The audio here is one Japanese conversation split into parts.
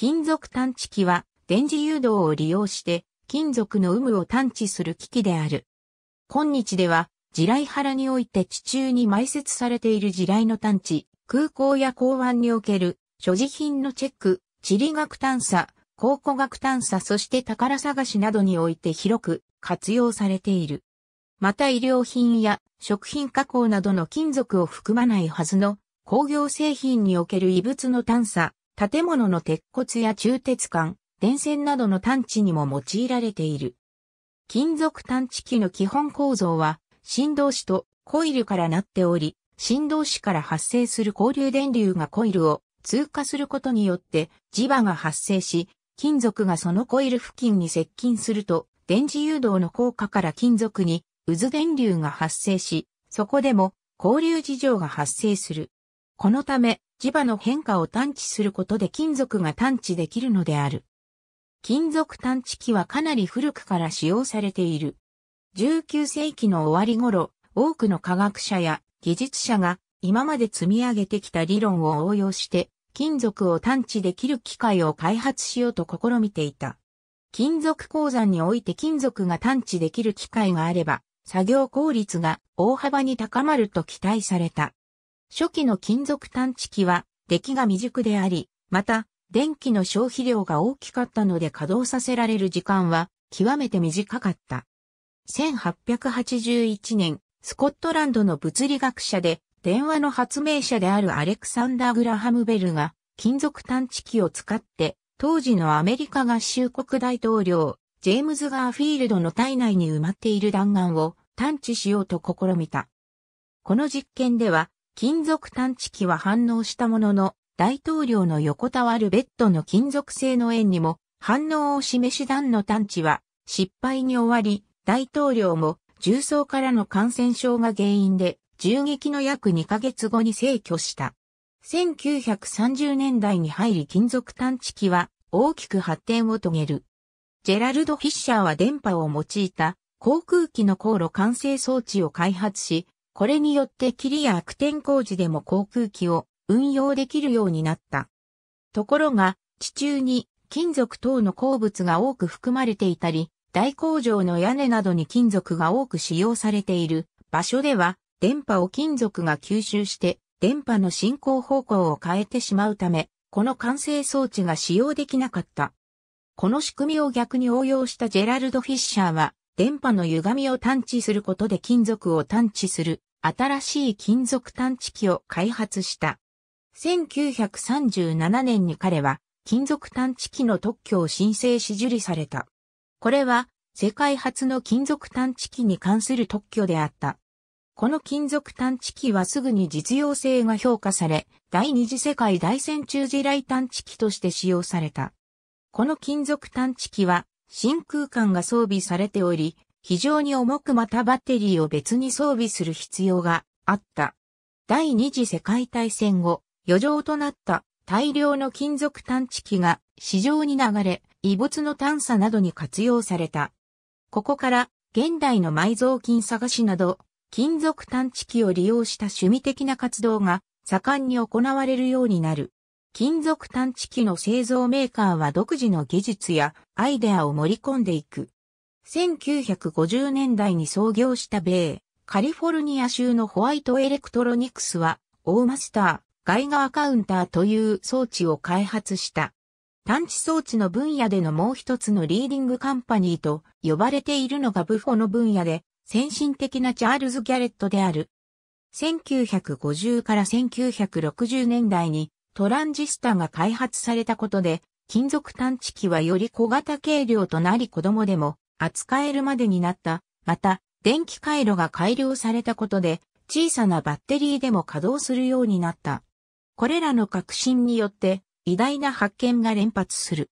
金属探知機は電磁誘導を利用して金属の有無を探知する機器である。今日では地雷原において地中に埋設されている地雷の探知、空港や港湾における所持品のチェック、地理学探査、考古学探査そして宝探しなどにおいて広く活用されている。また医療品や食品加工などの金属を含まないはずの工業製品における異物の探査、建物の鉄骨や鋳鉄管、電線などの探知にも用いられている。金属探知機の基本構造は、振動子とコイルからなっており、振動子から発生する交流電流がコイルを通過することによって磁場が発生し、金属がそのコイル付近に接近すると、電磁誘導の効果から金属に渦電流が発生し、そこでも交流事情が発生する。このため、磁場の変化を探知することで金属が探知できるのである。金属探知機はかなり古くから使用されている。19世紀の終わり頃、多くの科学者や技術者が今まで積み上げてきた理論を応用して金属を探知できる機械を開発しようと試みていた。金属鉱山において金属が探知できる機械があれば作業効率が大幅に高まると期待された。初期の金属探知機は出来が未熟であり、また、電気の消費量が大きかったので稼働させられる時間は極めて短かった。1881年、スコットランドの物理学者で電話の発明者であるアレクサンダー・グラハム・ベルが金属探知機を使って当時のアメリカ合衆国大統領ジェームズ・ガーフィールドの体内に埋まっている弾丸を探知しようと試みた。この実験では金属探知機は反応したものの、大統領の横たわるベッドの金属製の円にも反応を示し弾の探知は失敗に終わり、大統領も重曹からの感染症が原因で銃撃の約2ヶ月後に逝去した。1930年代に入り金属探知機は大きく発展を遂げる。ジェラルド・フィッシャーは電波を用いた航空機の航路管制装置を開発し、これによって霧や悪天候時でも航空機を運用できるようになった。ところが、地中に金属等の鉱物が多く含まれていたり、大工場の屋根などに金属が多く使用されている場所では、電波を金属が吸収して、電波の進行方向を変えてしまうため、この完成装置が使用できなかった。この仕組みを逆に応用したジェラルド・フィッシャーは、電波の歪みを探知することで金属を探知する新しい金属探知機を開発した。1937年に彼は金属探知機の特許を申請し受理された。これは世界初の金属探知機に関する特許であった。この金属探知機はすぐに実用性が評価され、第二次世界大戦中地雷探知機として使用された。この金属探知機は真空管が装備されており、非常に重くまたバッテリーを別に装備する必要があった。第二次世界大戦後、余剰となった大量の金属探知機が市場に流れ、異物の探査などに活用された。ここから現代の埋蔵金探しなど、金属探知機を利用した趣味的な活動が盛んに行われるようになる。金属探知機の製造メーカーは独自の技術やアイデアを盛り込んでいく。1950年代に創業した米、カリフォルニア州のホワイトエレクトロニクスは、オーマスター、ガイガカウンターという装置を開発した。探知装置の分野でのもう一つのリーディングカンパニーと呼ばれているのがブフォの分野で、先進的なチャールズ・ギャレットである。1950から1960年代にトランジスタが開発されたことで、金属探知機はより小型軽量となり子供でも扱えるまでになった。また、電気回路が改良されたことで、小さなバッテリーでも稼働するようになった。これらの革新によって、偉大な発見が連発する。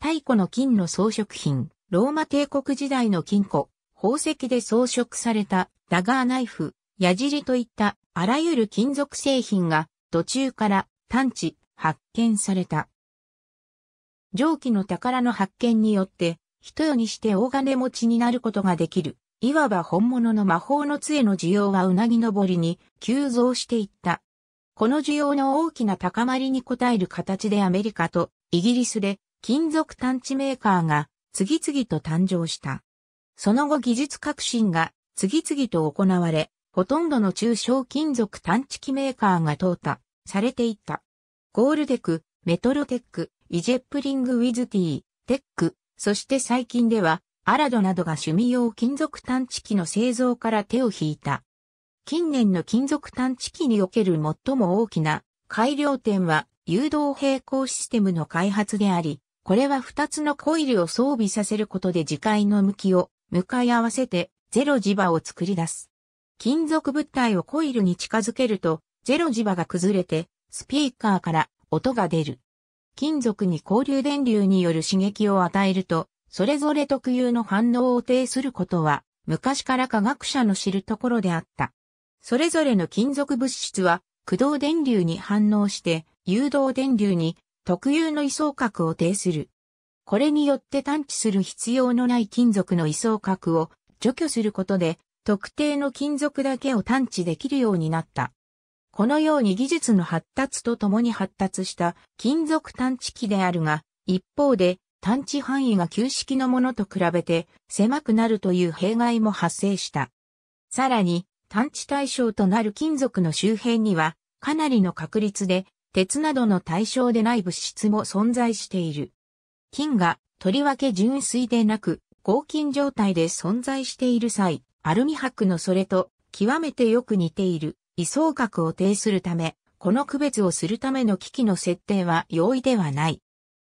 太古の金の装飾品、ローマ帝国時代の金庫、宝石で装飾されたダガーナイフ、矢尻といったあらゆる金属製品が途中から探知、発見された。蒸気の宝の発見によって一夜にして大金持ちになることができる。いわば本物の魔法の杖の需要はうなぎ登りに急増していった。この需要の大きな高まりに応える形でアメリカとイギリスで金属探知メーカーが次々と誕生した。その後技術革新が次々と行われ、ほとんどの中小金属探知機メーカーが淘汰されていった。ゴールデク、メトロテック、イジェップリングウィズティー、テック、そして最近では、アラドなどが趣味用金属探知機の製造から手を引いた。近年の金属探知機における最も大きな改良点は誘導平行システムの開発であり、これは2つのコイルを装備させることで磁界の向きを向かい合わせてゼロ磁場を作り出す。金属物体をコイルに近づけるとゼロ磁場が崩れてスピーカーから音が出る。金属に交流電流による刺激を与えると、それぞれ特有の反応を呈することは、昔から科学者の知るところであった。それぞれの金属物質は、駆動電流に反応して、誘導電流に特有の位相角を呈する。これによって探知する必要のない金属の位相角を除去することで、特定の金属だけを探知できるようになった。このように技術の発達とともに発達した金属探知機であるが、一方で探知範囲が旧式のものと比べて狭くなるという弊害も発生した。さらに、探知対象となる金属の周辺には、かなりの確率で、鉄などの対象でない物質も存在している。金が、とりわけ純粋でなく、合金状態で存在している際、アルミ箔のそれと、極めてよく似ている。位相格を呈するため、この区別をするための機器の設定は容易ではない。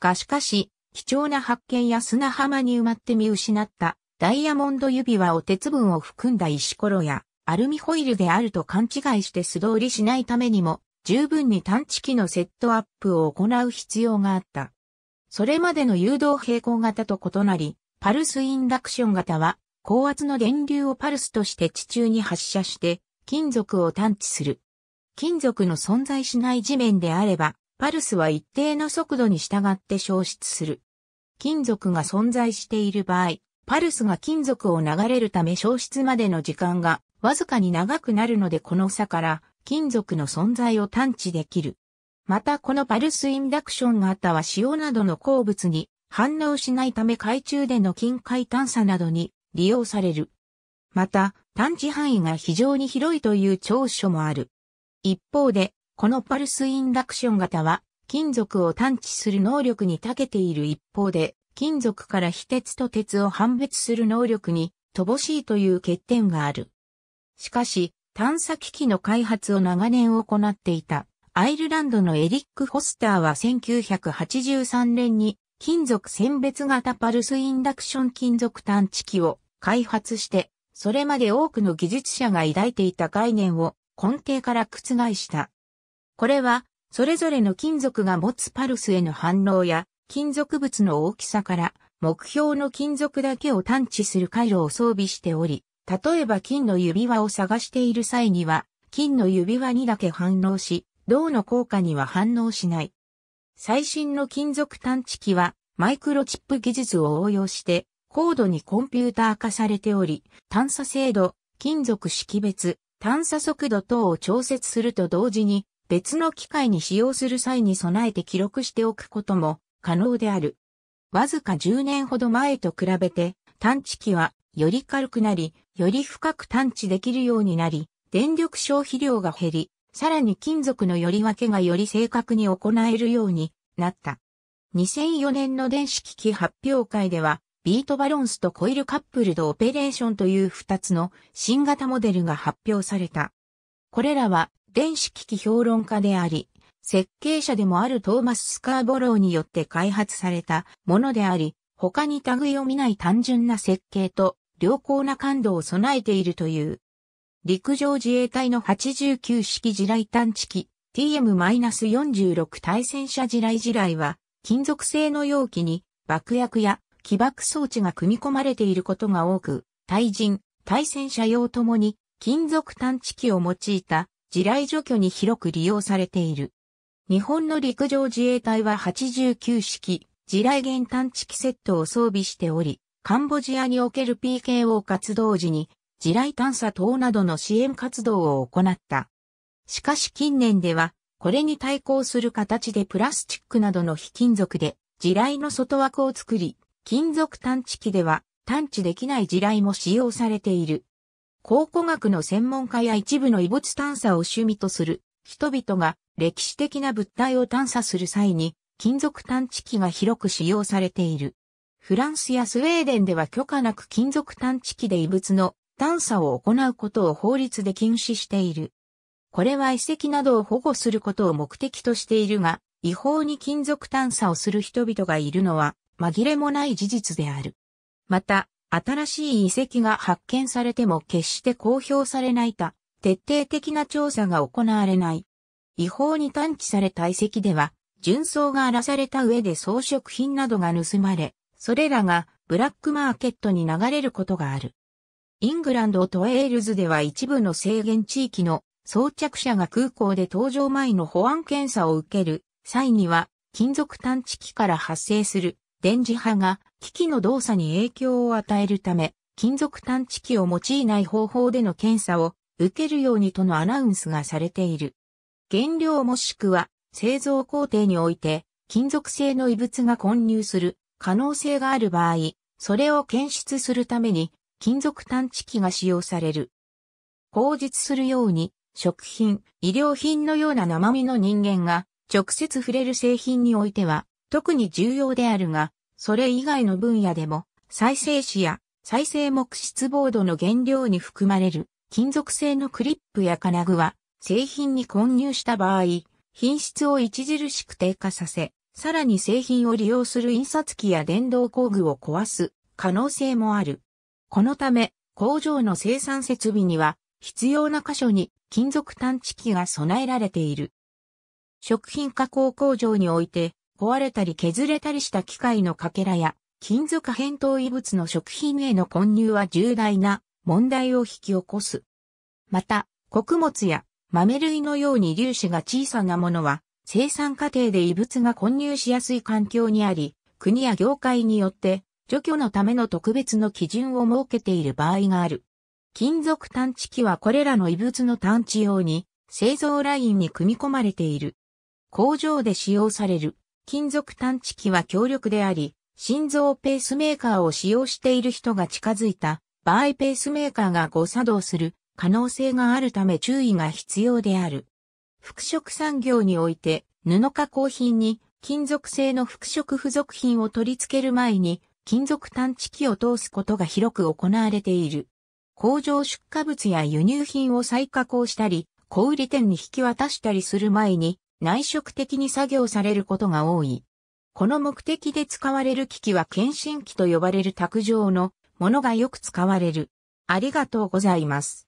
がしかし、貴重な発見や砂浜に埋まって見失ったダイヤモンド指輪を鉄分を含んだ石ころやアルミホイルであると勘違いして素通りしないためにも十分に探知機のセットアップを行う必要があった。それまでの誘導平行型と異なり、パルスインダクション型は高圧の電流をパルスとして地中に発射して金属を探知する。金属の存在しない地面であれば、パルスは一定の速度に従って消失する。金属が存在している場合、パルスが金属を流れるため消失までの時間がわずかに長くなるのでこの差から金属の存在を探知できる。またこのパルスインダクション型は塩などの鉱物に反応しないため海中での近海探査などに利用される。また、探知範囲が非常に広いという長所もある。一方で、このパルスインダクション型は、金属を探知する能力に長けている一方で、金属から非鉄と鉄を判別する能力に乏しいという欠点がある。しかし、探査機器の開発を長年行っていた、アイルランドのエリック・ホスターは1983年に金属選別型パルスインダクション金属探知機を開発してそれまで多くの技術者が抱いていた概念を根底から覆した。これは、それぞれの金属が持つパルスへの反応や、金属物の大きさから、目標の金属だけを探知する回路を装備しており、例えば金の指輪を探している際には、金の指輪にだけ反応し、銅の効果には反応しない。最新の金属探知機は、マイクロチップ技術を応用して、高度にコンピューター化されており、探査精度、金属識別、探査速度等を調節すると同時に、別の機械に使用する際に備えて記録しておくことも可能である。わずか10年ほど前と比べて、探知機はより軽くなり、より深く探知できるようになり、電力消費量が減り、さらに金属のより分けがより正確に行えるようになった。2004年の電子機器発表会では、ビートバロンスとコイルカップルドオペレーションという2つの新型モデルが発表された。これらは電子機器評論家であり、設計者でもあるトーマス・スカーボローによって開発されたものであり、他に類を見ない単純な設計と良好な感度を備えているという。陸上自衛隊の89式地雷探知機 TM-46 対戦車地雷地雷は金属製の容器に爆薬や起爆装置が組み込まれていることが多く、対人、対戦車用ともに金属探知機を用いた地雷除去に広く利用されている。日本の陸上自衛隊は89式地雷原探知機セットを装備しており、カンボジアにおける PKO 活動時に地雷探査等などの支援活動を行った。しかし近年では、これに対抗する形でプラスチックなどの非金属で地雷の外枠を作り、金属探知機では探知できない地雷も使用されている。考古学の専門家や一部の遺物探査を趣味とする人々が歴史的な物体を探査する際に金属探知機が広く使用されている。フランスやスウェーデンでは許可なく金属探知機で異物の探査を行うことを法律で禁止している。これは遺跡などを保護することを目的としているが、違法に金属探査をする人々がいるのは紛れもない事実である。また、新しい遺跡が発見されても決して公表されないた、徹底的な調査が行われない。違法に探知された遺跡では、純層が荒らされた上で装飾品などが盗まれ、それらがブラックマーケットに流れることがある。イングランドとエールズでは一部の制限地域の装着者が空港で搭乗前の保安検査を受ける際には金属探知機から発生する電磁波が機器の動作に影響を与えるため、金属探知機を用いない方法での検査を受けるようにとのアナウンスがされている。原料もしくは製造工程において金属製の異物が混入する可能性がある場合、それを検出するために金属探知機が使用される。口述するように食品、医療品のような生身の人間が直接触れる製品においては特に重要であるが、それ以外の分野でも、再生紙や再生木質ボードの原料に含まれる金属製のクリップや金具は製品に混入した場合、品質を著しく低下させ、さらに製品を利用する印刷機や電動工具を壊す可能性もある。このため、工場の生産設備には必要な箇所に金属探知機が備えられている。食品加工工場において壊れたり削れたりした機械のかけらや、金属扁桃異物の食品への混入は重大な問題を引き起こす。また、穀物や豆類のように粒子が小さなものは、生産過程で異物が混入しやすい環境にあり、国や業界によって除去のための特別の基準を設けている場合がある。金属探知機はこれらの異物の探知用に製造ラインに組み込まれている。工場で使用される金属探知機は強力であり、心臓ペースメーカーを使用している人が近づいた場合ペースメーカーが誤作動する可能性があるため注意が必要である。服飾産業において布加工品に金属製の服飾付属品を取り付ける前に金属探知機を通すことが広く行われている。工場出荷物や輸入品を再加工したり、小売店に引き渡したりする前に内職的に作業されることが多い。この目的で使われる機器は検診機と呼ばれる卓上のものがよく使われる。ありがとうございます。